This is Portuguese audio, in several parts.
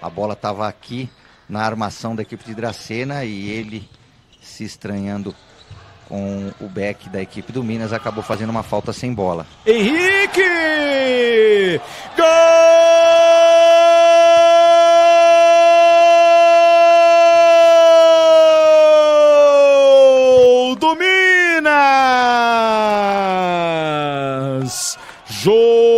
A bola estava aqui na armação da equipe de Dracena e ele se estranhando com o back da equipe do Minas acabou fazendo uma falta sem bola. Henrique! Gol! Do Minas! Jogo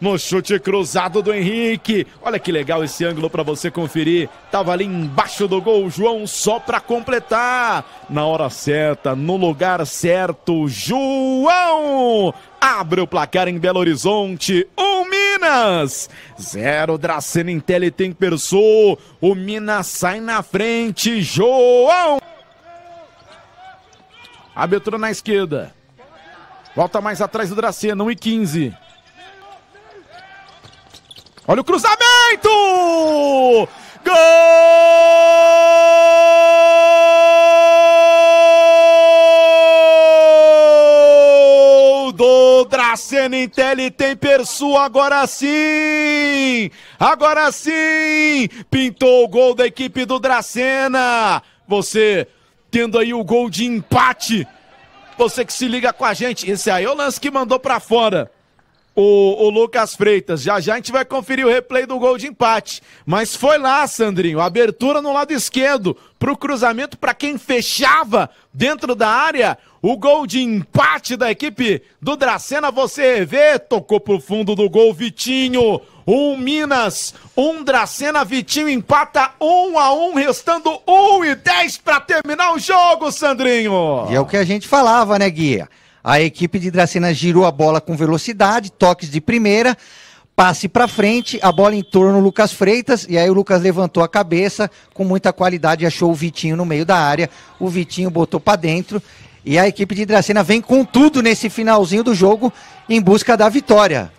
no chute cruzado do Henrique. Olha que legal esse ângulo para você conferir. Tava ali embaixo do gol, o João só para completar. Na hora certa, no lugar certo, João abre o placar em Belo Horizonte. Um Minas. Zero Dracena tele tem pessoa. O Minas sai na frente. João. Abertura na esquerda. Volta mais atrás do Dracena. 1 e 15. Olha o cruzamento! Gol! Do Dracena Intel Temper Sul, agora sim! Agora sim! Pintou o gol da equipe do Dracena! Você tendo aí o gol de empate. Você que se liga com a gente. Esse aí é o lance que mandou para fora o, o, Lucas Freitas. Já já a gente vai conferir o replay do gol de empate. Mas foi lá, Sandrinho. Abertura no lado esquerdo para o cruzamento para quem fechava dentro da área. O gol de empate da equipe do Dracena. Você vê, tocou pro fundo do gol Vitinho. Um Minas, um Dracena, Vitinho empata um a um, restando um e dez para terminar o jogo, Sandrinho. E é o que a gente falava, né, Guia? A equipe de Dracena girou a bola com velocidade, toques de primeira, passe para frente, a bola em torno do Lucas Freitas, e aí o Lucas levantou a cabeça com muita qualidade, achou o Vitinho no meio da área, o Vitinho botou para dentro, e a equipe de Dracena vem com tudo nesse finalzinho do jogo em busca da vitória.